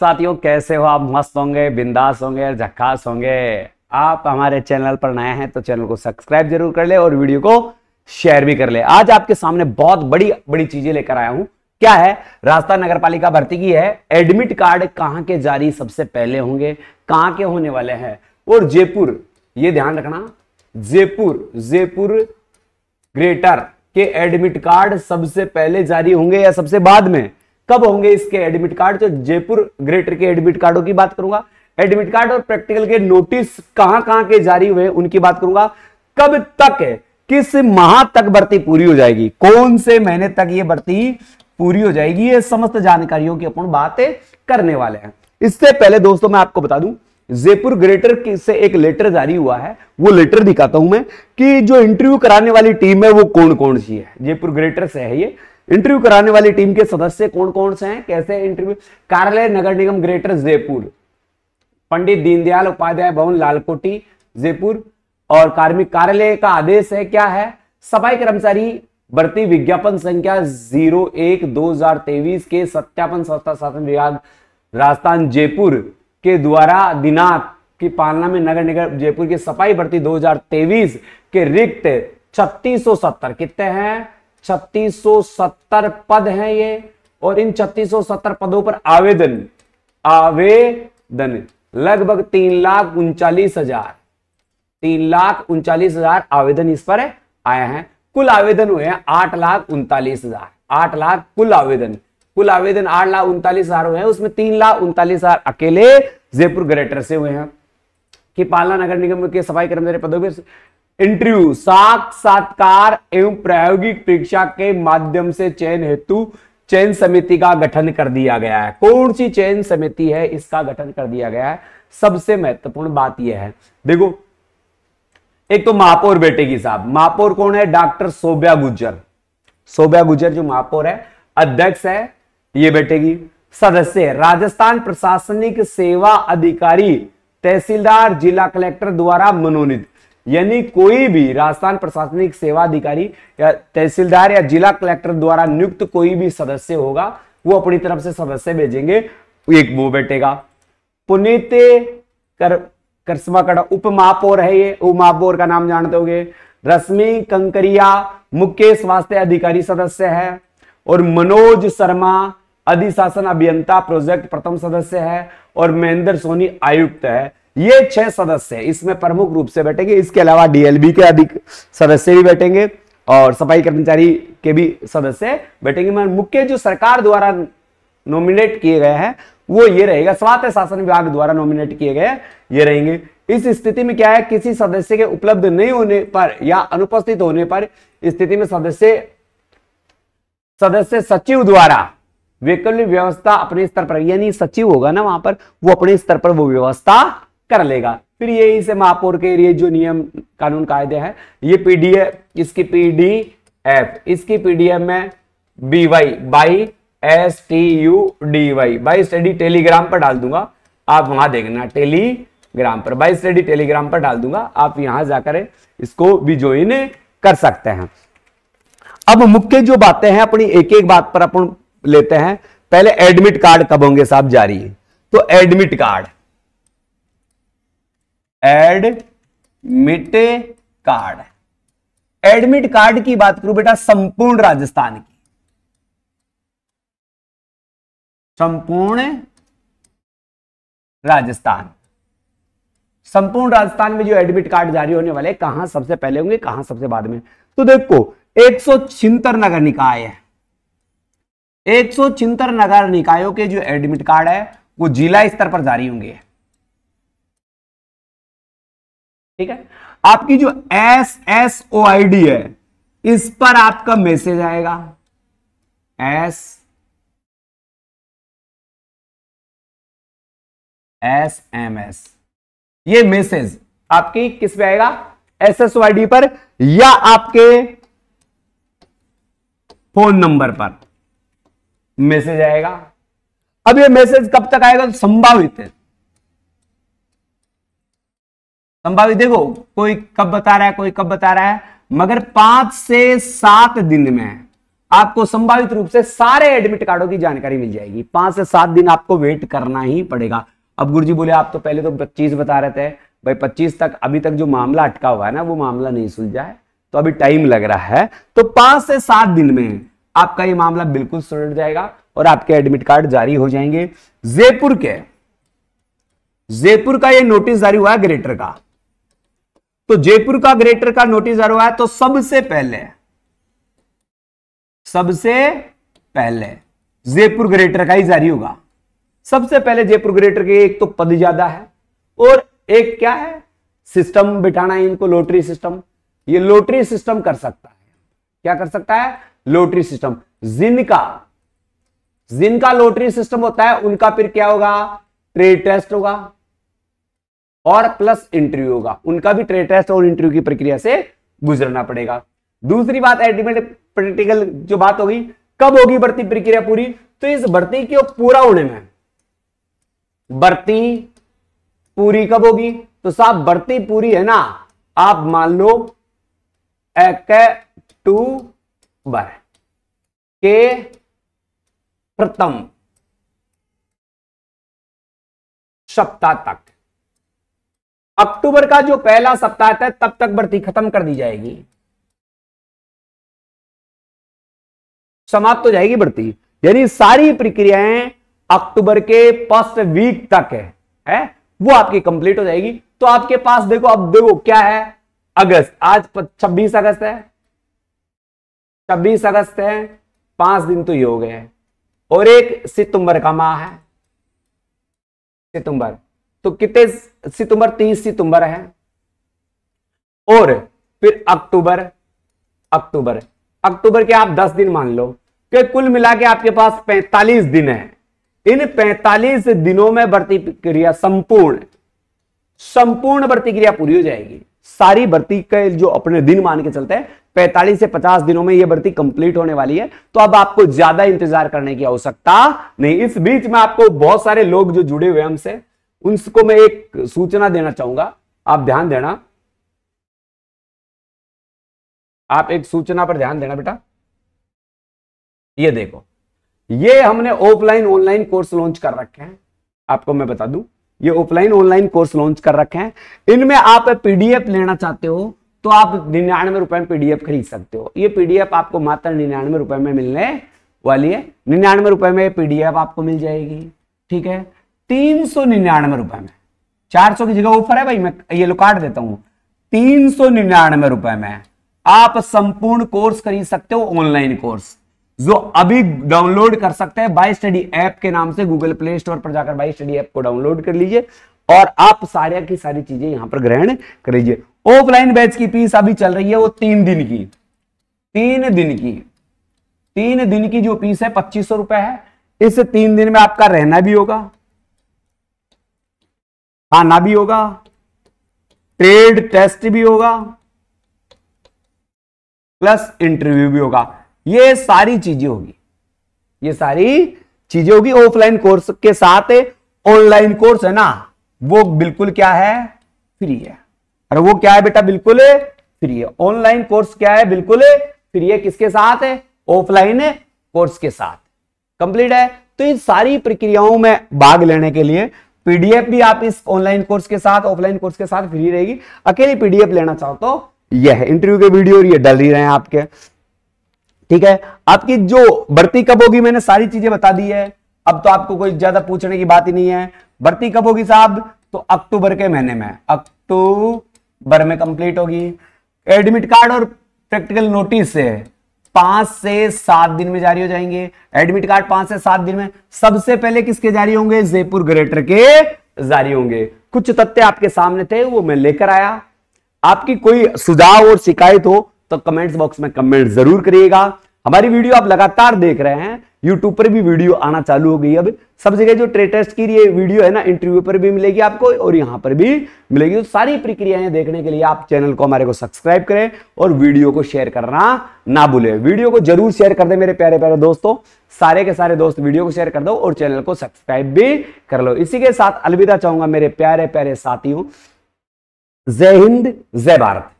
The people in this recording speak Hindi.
साथियों कैसे हो आप मस्त होंगे बिंदास होंगे और झक्कास होंगे आप हमारे चैनल पर नए हैं तो चैनल को सब्सक्राइब जरूर कर ले और वीडियो को शेयर भी कर ले आज आपके सामने बहुत बड़ी बड़ी चीजें लेकर आया हूं क्या है रास्ता नगर पालिका भर्ती की है एडमिट कार्ड कहां के जारी सबसे पहले होंगे कहां के होने वाले हैं और जयपुर ये ध्यान रखना जयपुर जयपुर ग्रेटर के एडमिट कार्ड सबसे पहले जारी होंगे या सबसे बाद में कब होंगे इसके एडमिट कार्ड तो जयपुर ग्रेटर के एडमिट कार्डों की बात करूंगा एडमिट कार्ड और प्रैक्टिकल के नोटिस कहां कहां के जारी हुए उनकी बात करूंगा कब तक किस माह तक भर्ती पूरी हो जाएगी कौन से महीने तक ये भर्ती पूरी हो जाएगी ये समस्त जानकारियों की अपन बात करने वाले हैं इससे पहले दोस्तों मैं आपको बता दूं जयपुर ग्रेटर से एक लेटर जारी हुआ है वो लेटर दिखाता हूं मैं कि जो इंटरव्यू कराने वाली टीम है वो कौन कौन सी है जयपुर ग्रेटर से है ये इंटरव्यू कराने वाली टीम के सदस्य कौन कौन से हैं कैसे इंटरव्यू कार्यालय नगर निगम ग्रेटर जयपुर पंडित दीनदयाल उपाध्याय भवन लालकोटी जयपुर और कार्मिक कार्यालय का आदेश है क्या है सफाई कर्मचारी भर्ती विज्ञापन संख्या जीरो एक दो हजार तेईस के सत्यापन संस्था शासन विभाग राजस्थान जयपुर के द्वारा दिनांक की पालना में नगर निगम जयपुर की सफाई भर्ती दो के रिक्त सत्तर कितने हैं 3670 पद हैं ये और इन 3670 पदों पर आवेदन आवेदन लगभग तीन लाख उनचालीस हजार तीन लाख उनचालीस हजार आवेदन इस पर आए हैं कुल आवेदन हुए हैं आठ लाख उनतालीस हजार आठ लाख कुल आवेदन कुल आवेदन आठ लाख उनतालीस हजार हुए हैं उसमें तीन लाख उनतालीस हजार अकेले जयपुर ग्रेटर से हुए हैं कि पालना नगर निगम के सफाई कर्मचारी पदों पर इंटरव्यू साक्षात्कार एवं प्रायोगिक परीक्षा के माध्यम से चयन हेतु चयन समिति का गठन कर दिया गया है कौन सी चयन समिति है इसका गठन कर दिया गया है सबसे महत्वपूर्ण बात यह है देखो एक तो महापौर बैठेगी साहब महापौर कौन है डॉक्टर सोब्या गुजर सोब्या गुजर जो महापौर है अध्यक्ष है ये बैठेगी सदस्य राजस्थान प्रशासनिक सेवा अधिकारी तहसीलदार जिला कलेक्टर द्वारा मनोनीत यानी कोई भी राजस्थान प्रशासनिक सेवा अधिकारी या तहसीलदार या जिला कलेक्टर द्वारा नियुक्त कोई भी सदस्य होगा वो अपनी तरफ से सदस्य भेजेंगे एक वो बैठेगा पुनित कर करसमाकड़ा उप महापौर है ये उप महापौर का नाम जानते होंगे रश्मि कंकरिया मुख्य स्वास्थ्य अधिकारी सदस्य है और मनोज शर्मा अधिशासन अभियंता प्रोजेक्ट प्रथम सदस्य है और महेंद्र सोनी आयुक्त है ये छह सदस्य इसमें प्रमुख रूप से बैठेंगे इसके अलावा डीएलबी के अधिक सदस्य भी बैठेंगे और सफाई कर्मचारी के भी सदस्य बैठेंगे मैं मुख्य जो सरकार द्वारा नॉमिनेट किए गए हैं वो ये रहेगा स्वास्थ्य शासन विभाग द्वारा नॉमिनेट किए गए ये रहेंगे इस स्थिति में क्या है किसी सदस्य के उपलब्ध नहीं होने पर या अनुपस्थित होने पर स्थिति में सदस्य सदस्य सचिव द्वारा वैकल्पिक व्यवस्था अपने स्तर पर यानी सचिव होगा ना वहां पर वो अपने स्तर पर वो व्यवस्था कर लेगा फिर ये इसे महापौर के लिए जो नियम कानून कायदे हैं ये पीडीएफ इसकी पीडीएफ इसकी पीडीएफ में B Y by S T U D Y by study Telegram पर डाल दूंगा आप वहां देखना टेलीग्राम पर बाई स्टडी टेलीग्राम पर डाल दूंगा आप यहां जाकर इसको भी ज्वाइन कर सकते हैं अब मुख्य जो बातें हैं अपनी एक एक बात पर अपन लेते हैं पहले एडमिट कार्ड कब होंगे साहब जारी तो admit card admit card admit card की बात करूं बेटा संपूर्ण राजस्थान की संपूर्ण राजस्थान संपूर्ण राजस्थान में जो एडमिट कार्ड जारी होने वाले कहां सबसे पहले होंगे कहां सबसे बाद में तो देखो एक नगर निकाय है एक नगर निकायों के जो एडमिट कार्ड है वो जिला स्तर पर जारी होंगे ठीक है आपकी जो S S O I D है इस पर आपका मैसेज आएगा एस एस एम एस ये मैसेज आपकी किस पे आएगा S S O I D पर या आपके फोन नंबर पर मैसेज आएगा अब ये मैसेज कब तक आएगा तो संभावित है संभावित देखो कोई कब बता रहा है कोई कब बता रहा है मगर पांच से सात दिन में आपको संभावित रूप से सारे एडमिट कार्डों की जानकारी मिल जाएगी पांच से सात दिन आपको वेट करना ही पड़ेगा अब गुरु बोले आप तो पहले तो पच्चीस बता रहे थे भाई पच्चीस तक अभी तक जो मामला अटका हुआ है ना वो मामला नहीं सुलझा है तो अभी टाइम लग रहा है तो पांच से सात दिन में आपका ये मामला बिल्कुल सुलझ जाएगा और आपके एडमिट कार्ड जारी हो जाएंगे जयपुर के जयपुर का ये नोटिस जारी हुआ है ग्रेटर का तो जयपुर का ग्रेटर का नोटिस आर हुआ है तो सबसे पहले सबसे पहले जयपुर ग्रेटर का ही जारी होगा सबसे पहले जयपुर ग्रेटर के एक तो पद ज्यादा है और एक क्या है सिस्टम बिठाना है इनको लोटरी सिस्टम ये लोटरी सिस्टम कर सकता है क्या कर सकता है लोटरी सिस्टम जिनका जिनका लोटरी सिस्टम होता है उनका फिर क्या होगा ट्रेड टेस्ट होगा और प्लस इंटरव्यू होगा उनका भी ट्रेड टेस्ट और इंटरव्यू की प्रक्रिया से गुजरना पड़ेगा दूसरी बात एडमिट प्रैक्टिकल जो बात होगी कब होगी भर्ती प्रक्रिया पूरी तो इस भर्ती के पूरा होने में भर्ती पूरी कब होगी तो साहब भर्ती पूरी है ना आप मान लो अक्टूबर के प्रथम सप्ताह तक अक्टूबर का जो पहला सप्ताह था तब तक भर्ती खत्म कर दी जाएगी समाप्त हो जाएगी भर्ती यानी सारी प्रक्रियाएं अक्टूबर के फर्स्ट वीक तक है, है वो आपकी कंप्लीट हो जाएगी तो आपके पास देखो अब देखो क्या है अगस्त आज 26 अगस्त है 26 अगस्त है पांच दिन तो ये हो गए और एक सितंबर का माह है सितंबर तो कितने सितंबर तीस सितंबर है और फिर अक्टूबर अक्टूबर अक्टूबर के आप दस दिन मान लो कि कुल मिला के आपके पास पैंतालीस दिन है इन पैंतालीस दिनों में भर्ती क्रिया संपूर्ण संपूर्ण भर्ती क्रिया पूरी हो जाएगी सारी भर्ती के जो अपने दिन मान के चलते हैं पैंतालीस से पचास दिनों में यह भर्ती कंप्लीट होने वाली है तो अब आपको ज्यादा इंतजार करने की आवश्यकता नहीं इस बीच में आपको बहुत सारे लोग जो जुड़े हुए हमसे उनको मैं एक सूचना देना चाहूंगा आप ध्यान देना आप एक सूचना पर ध्यान देना बेटा ये देखो ये हमने ऑफलाइन ऑनलाइन कोर्स लॉन्च कर रखे हैं आपको मैं बता दूं ये ऑफलाइन ऑनलाइन कोर्स लॉन्च कर रखे हैं इनमें आप पीडीएफ लेना चाहते हो तो आप निन्यानवे रुपए में पीडीएफ खरीद सकते हो ये पीडीएफ आपको मात्र निन्यानवे रुपए में मिलने वाली है निन्यानवे रुपए में पीडीएफ आपको मिल जाएगी ठीक है तीन सौ निन्यानवे रुपए में चार सौ की जगह ऊपर है भाई मैं ये लो काट देता हूं तीन सौ निन्यानवे रुपए में आप संपूर्ण कोर्स खरीद सकते हो ऑनलाइन कोर्स जो अभी डाउनलोड कर सकते हैं बाई स्टडी ऐप के नाम से गूगल प्ले स्टोर पर जाकर बाई स्टडी ऐप को डाउनलोड कर लीजिए और आप सारे की सारी चीजें यहां पर ग्रहण कर लीजिए ऑफलाइन बैच की फीस अभी चल रही है वो तीन दिन की तीन दिन की तीन दिन की जो फीस है पच्चीस सौ रुपए है इस तीन दिन में आपका रहना भी होगा खाना भी होगा ट्रेड टेस्ट भी होगा प्लस इंटरव्यू भी होगा ये सारी चीजें होगी ये सारी चीजें होगी ऑफलाइन कोर्स के साथ ऑनलाइन कोर्स है ना वो बिल्कुल क्या है फ्री है अरे वो क्या है बेटा बिल्कुल फ्री है ऑनलाइन कोर्स क्या है बिल्कुल फ्री है किसके साथ है ऑफलाइन कोर्स के साथ कंप्लीट है तो इन सारी प्रक्रियाओं में भाग लेने के लिए पीडीएफ भी आप इस ऑनलाइन कोर्स के साथ ऑफलाइन कोर्स के साथ फ्री रहेगी अकेली पीडीएफ लेना चाहो तो यह इंटरव्यू के वीडियो और ये डल ही रहे हैं आपके ठीक है आपकी जो भर्ती कब होगी मैंने सारी चीजें बता दी है अब तो आपको कोई ज्यादा पूछने की बात ही नहीं है भर्ती कब होगी साहब तो अक्टूबर के महीने में अक्टूबर में कंप्लीट होगी एडमिट कार्ड और प्रैक्टिकल नोटिस है पांच से सात दिन में जारी हो जाएंगे एडमिट कार्ड पांच से सात दिन में सबसे पहले किसके जारी होंगे जयपुर ग्रेटर के जारी होंगे कुछ तथ्य आपके सामने थे वो मैं लेकर आया आपकी कोई सुझाव और शिकायत हो तो कमेंट्स बॉक्स में कमेंट जरूर करिएगा हमारी वीडियो आप लगातार देख रहे हैं यूट्यूब पर भी वीडियो आना चालू हो गई अब सब जगह जो ट्रेड टेस्ट की ये वीडियो है ना इंटरव्यू पर भी मिलेगी आपको और यहाँ पर भी मिलेगी तो सारी प्रक्रियाएं देखने के लिए आप चैनल को हमारे को सब्सक्राइब करें और वीडियो को शेयर करना ना भूलें वीडियो को जरूर शेयर कर दे मेरे प्यारे प्यारे दोस्तों सारे के सारे दोस्त वीडियो को शेयर कर दो और चैनल को सब्सक्राइब भी कर लो इसी के साथ अलविदा चाहूंगा मेरे प्यारे प्यारे साथियों जय हिंद जय भारत